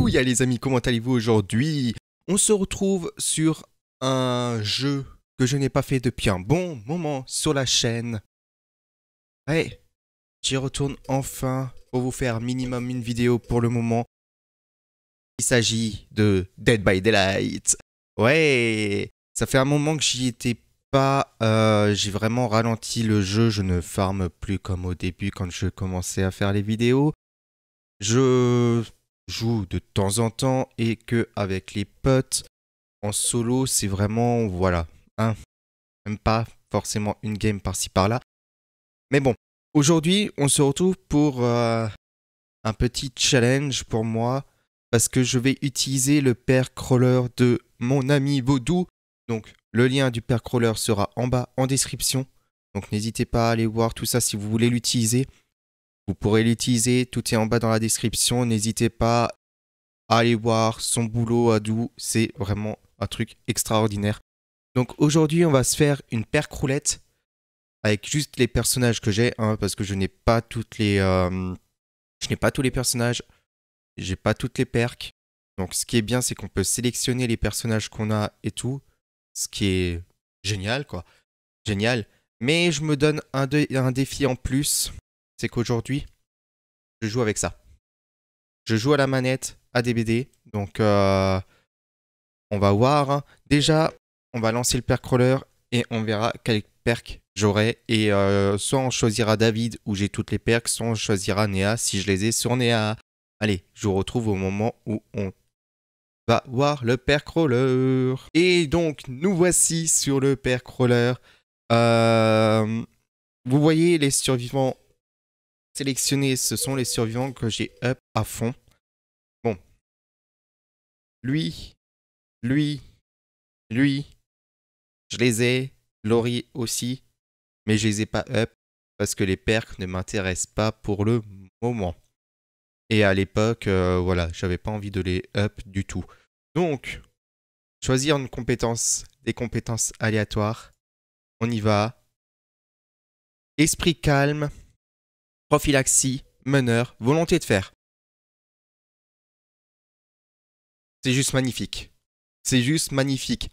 Bouya les amis, comment allez-vous aujourd'hui On se retrouve sur un jeu que je n'ai pas fait depuis un bon moment sur la chaîne. Ouais, j'y retourne enfin pour vous faire minimum une vidéo pour le moment. Il s'agit de Dead by Daylight. Ouais, ça fait un moment que j'y étais pas, euh, j'ai vraiment ralenti le jeu, je ne farme plus comme au début quand je commençais à faire les vidéos. Je joue de temps en temps et que avec les potes en solo, c'est vraiment voilà, hein, même pas forcément une game par-ci par-là. Mais bon, aujourd'hui, on se retrouve pour euh, un petit challenge pour moi parce que je vais utiliser le père crawler de mon ami Vaudou. Donc le lien du père crawler sera en bas en description. Donc n'hésitez pas à aller voir tout ça si vous voulez l'utiliser. Vous pourrez l'utiliser, tout est en bas dans la description. N'hésitez pas à aller voir son boulot à c'est vraiment un truc extraordinaire. Donc aujourd'hui, on va se faire une perque roulette avec juste les personnages que j'ai, hein, parce que je n'ai pas toutes les, euh, je n'ai pas tous les personnages, j'ai pas toutes les perks. Donc ce qui est bien, c'est qu'on peut sélectionner les personnages qu'on a et tout, ce qui est génial, quoi, génial. Mais je me donne un défi en plus c'est qu'aujourd'hui, je joue avec ça. Je joue à la manette, à DBD. Donc, euh, on va voir. Hein. Déjà, on va lancer le perk crawler et on verra quel perk j'aurai. Et euh, soit on choisira David où j'ai toutes les perks, soit on choisira Néa si je les ai sur Néa. Allez, je vous retrouve au moment où on va voir le perk crawler. Et donc, nous voici sur le perk crawler. Euh, vous voyez les survivants sélectionnés, ce sont les survivants que j'ai up à fond. Bon. Lui, lui, lui, je les ai. Laurie aussi. Mais je les ai pas up parce que les perks ne m'intéressent pas pour le moment. Et à l'époque, euh, voilà, j'avais pas envie de les up du tout. Donc, choisir une compétence, des compétences aléatoires. On y va. Esprit calme, prophylaxie, meneur, volonté de faire. C'est juste magnifique. C'est juste magnifique.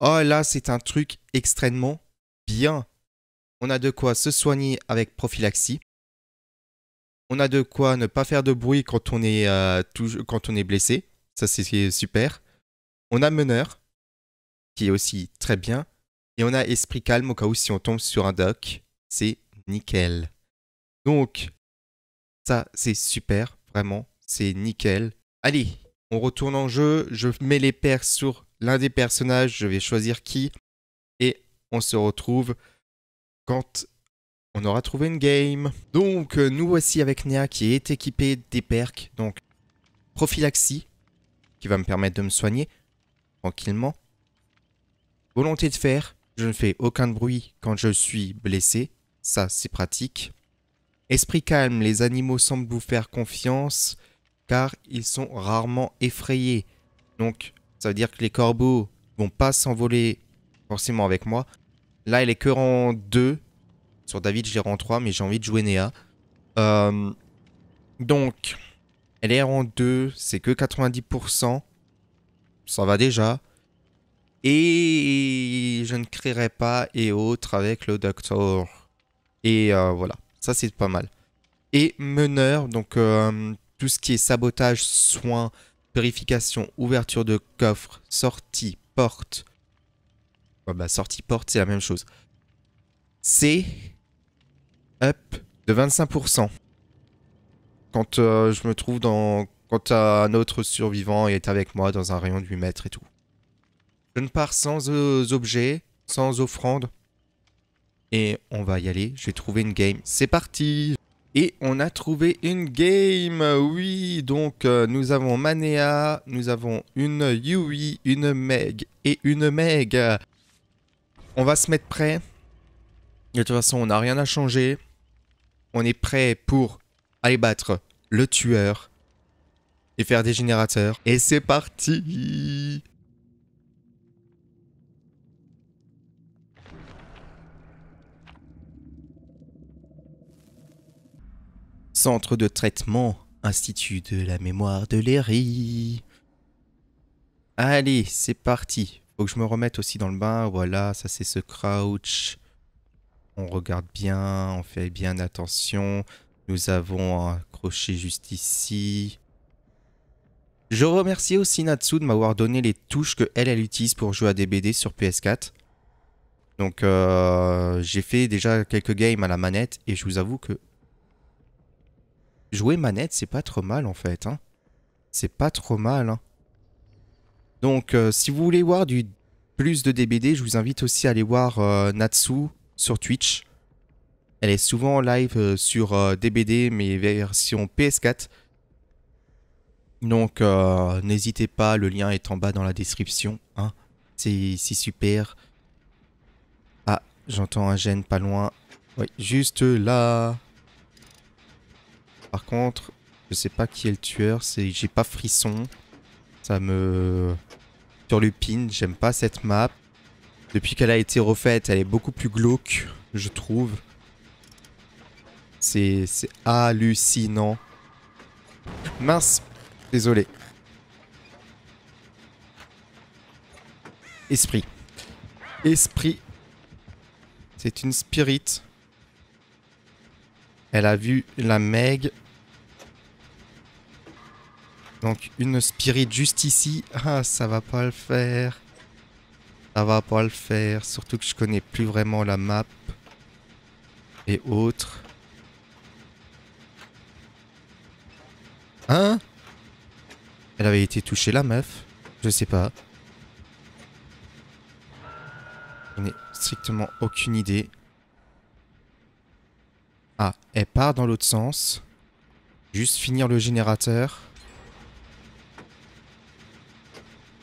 Oh là, c'est un truc extrêmement bien. On a de quoi se soigner avec prophylaxie. On a de quoi ne pas faire de bruit quand on est, euh, quand on est blessé. Ça, c'est super. On a meneur, qui est aussi très bien. Et on a esprit calme au cas où si on tombe sur un doc. C'est nickel. Donc, ça, c'est super, vraiment, c'est nickel. Allez, on retourne en jeu, je mets les percs sur l'un des personnages, je vais choisir qui, et on se retrouve quand on aura trouvé une game. Donc, euh, nous voici avec Nea qui est équipée des perks, donc prophylaxie, qui va me permettre de me soigner tranquillement. Volonté de fer, je ne fais aucun bruit quand je suis blessé, ça c'est pratique. Esprit calme, les animaux semblent vous faire confiance car ils sont rarement effrayés. Donc, ça veut dire que les corbeaux vont pas s'envoler forcément avec moi. Là, elle est que rang 2. Sur David, j'ai rang 3, mais j'ai envie de jouer Néa. Euh, donc, elle est rang 2, c'est que 90%. Ça va déjà. Et je ne créerai pas et autres avec le docteur. Et euh, voilà. Ça, c'est pas mal. Et meneur, donc euh, tout ce qui est sabotage, soins, purification, ouverture de coffre, sortie, porte. bah, sortie, porte, c'est la même chose. C'est up de 25%. Quand euh, je me trouve dans... Quand un autre survivant est avec moi dans un rayon de 8 mètres et tout. Je ne pars sans objet, euh, objets, sans offrande. Et on va y aller, je vais trouver une game. C'est parti et on a trouvé une game, oui, donc euh, nous avons Manea, nous avons une Yui, une Meg et une Meg. On va se mettre prêt. De toute façon, on n'a rien à changer. On est prêt pour aller battre le tueur et faire des générateurs. Et c'est parti Centre de traitement, Institut de la mémoire de Léry. Allez, c'est parti. Faut que je me remette aussi dans le bain. Voilà, ça c'est ce crouch. On regarde bien, on fait bien attention. Nous avons un crochet juste ici. Je remercie aussi Natsu de m'avoir donné les touches que elle, utilise pour jouer à des BD sur PS4. Donc euh, j'ai fait déjà quelques games à la manette et je vous avoue que Jouer manette, c'est pas trop mal en fait. Hein. C'est pas trop mal. Hein. Donc, euh, si vous voulez voir du plus de DBD, je vous invite aussi à aller voir euh, Natsu sur Twitch. Elle est souvent en live euh, sur DBD, mais version PS4. Donc, n'hésitez pas, le lien est en bas dans la description. Hein. C'est super. Ah, j'entends un gène pas loin. Oui, juste là. Par contre, je sais pas qui est le tueur, c'est j'ai pas frisson. Ça me pin. j'aime pas cette map. Depuis qu'elle a été refaite, elle est beaucoup plus glauque, je trouve. C'est hallucinant. Mince, désolé. Esprit. Esprit. C'est une spirit. Elle a vu la Meg. Donc une spirit juste ici. Ah, ça va pas le faire. Ça va pas le faire. Surtout que je connais plus vraiment la map. Et autres. Hein Elle avait été touchée la meuf. Je sais pas. Je n'ai strictement aucune idée. Ah, elle part dans l'autre sens. Juste finir le générateur.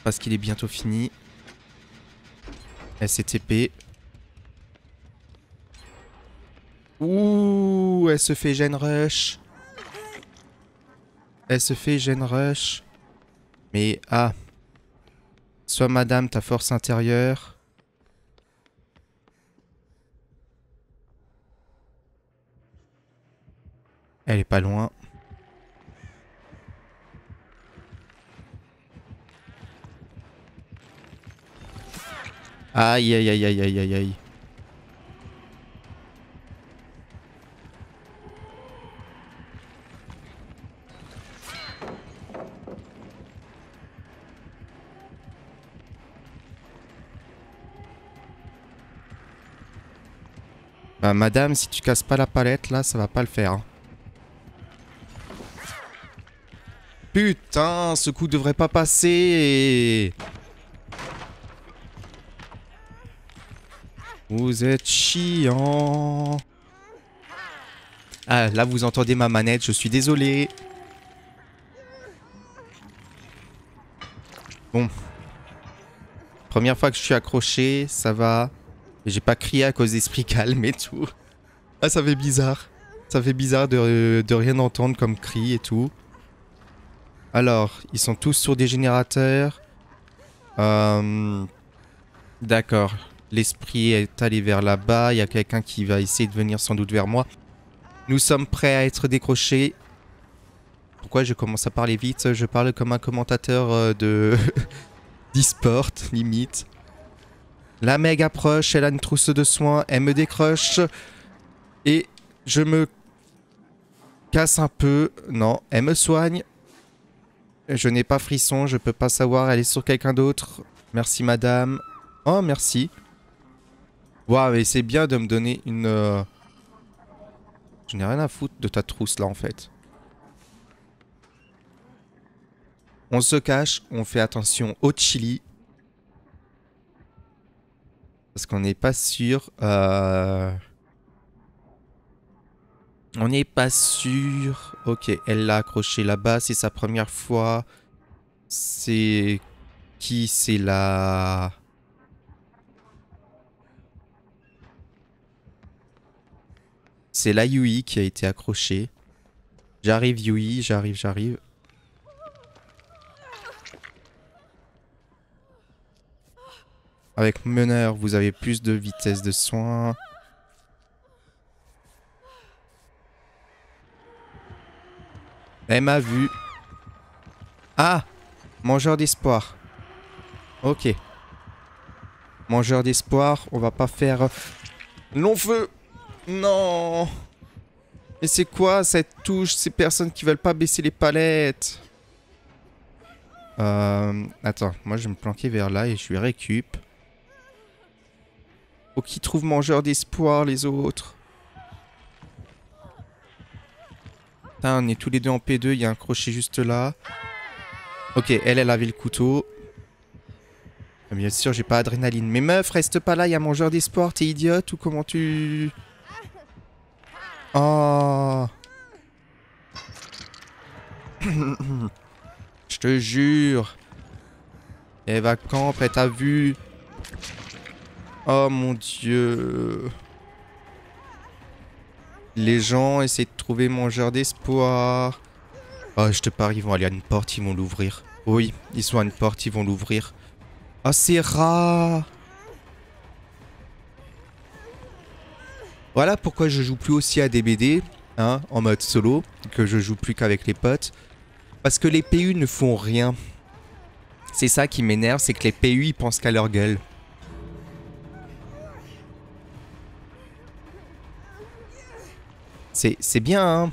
Parce qu'il est bientôt fini. SCTP. Ouh, elle se fait gen rush. Elle se fait gen rush. Mais ah. Soit madame, ta force intérieure. Elle est pas loin. Aïe aïe aïe aïe aïe aïe aïe. Bah, madame, si tu casses pas la palette là, ça va pas le faire. Hein. Putain, ce coup devrait pas passer. Vous êtes chiant. Ah, là, vous entendez ma manette, je suis désolé. Bon. Première fois que je suis accroché, ça va. J'ai pas crié à cause d'esprit calme et tout. Ah, ça fait bizarre. Ça fait bizarre de, de rien entendre comme cri et tout. Alors, ils sont tous sur des générateurs. Euh, d'accord. L'esprit est allé vers là-bas. Il y a quelqu'un qui va essayer de venir sans doute vers moi. Nous sommes prêts à être décrochés. Pourquoi je commence à parler vite Je parle comme un commentateur euh, de... d'e-sport, limite. La Meg approche, elle a une trousse de soins, elle me décroche. Et je me casse un peu. Non, elle me soigne. Je n'ai pas frisson, je peux pas savoir, elle est sur quelqu'un d'autre. Merci madame. Oh, merci. Waouh, mais c'est bien de me donner une... Euh, je n'ai rien à foutre de ta trousse là en fait. On se cache, on fait attention au chili. Parce qu'on n'est pas sûr... Euh... On n'est pas sûr. Ok, elle l'a accroché là-bas. C'est sa première fois. C'est... Qui c'est la... C'est la Yui qui a été accrochée. J'arrive Yui, j'arrive, j'arrive. Avec meneur, vous avez plus de vitesse de soin. Elle m'a vu. Ah Mangeur d'espoir. Ok. Mangeur d'espoir, on va pas faire... Long feu Non Et c'est quoi cette touche Ces personnes qui veulent pas baisser les palettes euh, Attends, moi je vais me planquer vers là et je lui récup. Faut qui trouve mangeur d'espoir les autres. Putain, on est tous les deux en P2, il y a un crochet juste là. Ok, elle, elle avait le couteau. Bien sûr, j'ai pas d'adrénaline. Mais meuf, reste pas là, il y a mon joueur d'espoir, t'es idiote ou comment tu... Oh Je te jure Et va camp, elle t'a vu Oh mon dieu les gens essaient de trouver mon genre d'espoir. Oh, je te parie, ils vont aller à une porte, ils vont l'ouvrir. Oui, ils sont à une porte, ils vont l'ouvrir. Ah, c'est rare. Voilà pourquoi je joue plus aussi à DBD, hein, en mode solo, que je joue plus qu'avec les potes. Parce que les PU ne font rien. C'est ça qui m'énerve, c'est que les PU, ils pensent qu'à leur gueule. C'est bien hein,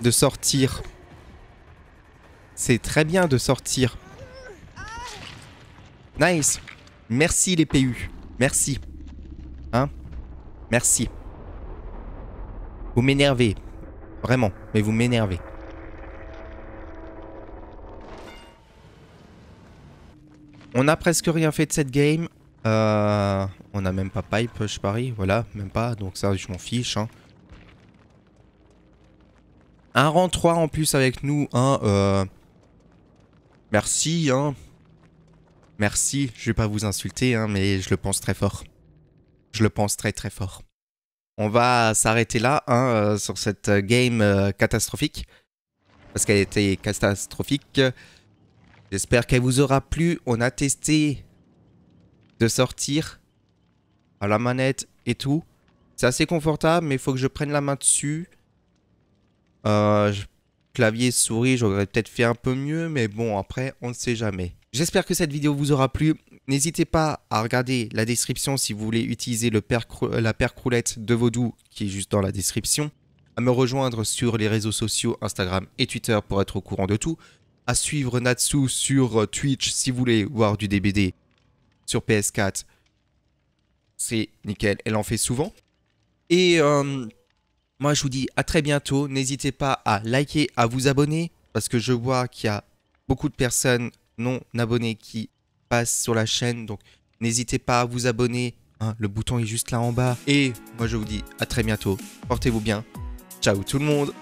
de sortir. C'est très bien de sortir. Nice. Merci les PU. Merci. Hein Merci. Vous m'énervez. Vraiment. Mais vous m'énervez. On a presque rien fait de cette game. Euh, on a même pas pipe, je parie. Voilà, même pas. Donc ça, je m'en fiche. Hein. Un rang 3 en plus avec nous, hein, euh, Merci, hein. Merci, je vais pas vous insulter, hein, mais je le pense très fort. Je le pense très très fort. On va s'arrêter là, euh, sur cette euh, game catastrophique. Parce qu'elle était catastrophique. J'espère qu'elle vous aura plu. On a testé de sortir à la manette et tout. C'est assez confortable, mais il faut que je prenne la main dessus. Euh, clavier, souris, j'aurais peut-être fait un peu mieux, mais bon, après, on ne sait jamais. J'espère que cette vidéo vous aura plu. N'hésitez pas à regarder la description si vous voulez utiliser le la de Vaudou qui est juste dans la description. À me rejoindre sur les réseaux sociaux Instagram et Twitter pour être au courant de tout. À suivre Natsu sur euh, Twitch si vous voulez voir du DBD sur PS4. C'est nickel, elle en fait souvent. Et... Euh, moi, je vous dis à très bientôt. N'hésitez pas à liker, à vous abonner, parce que je vois qu'il y a beaucoup de personnes non abonnées qui passent sur la chaîne. Donc, n'hésitez pas à vous abonner. Hein. le bouton est juste là en bas. Et moi, je vous dis à très bientôt. Portez-vous bien. Ciao tout le monde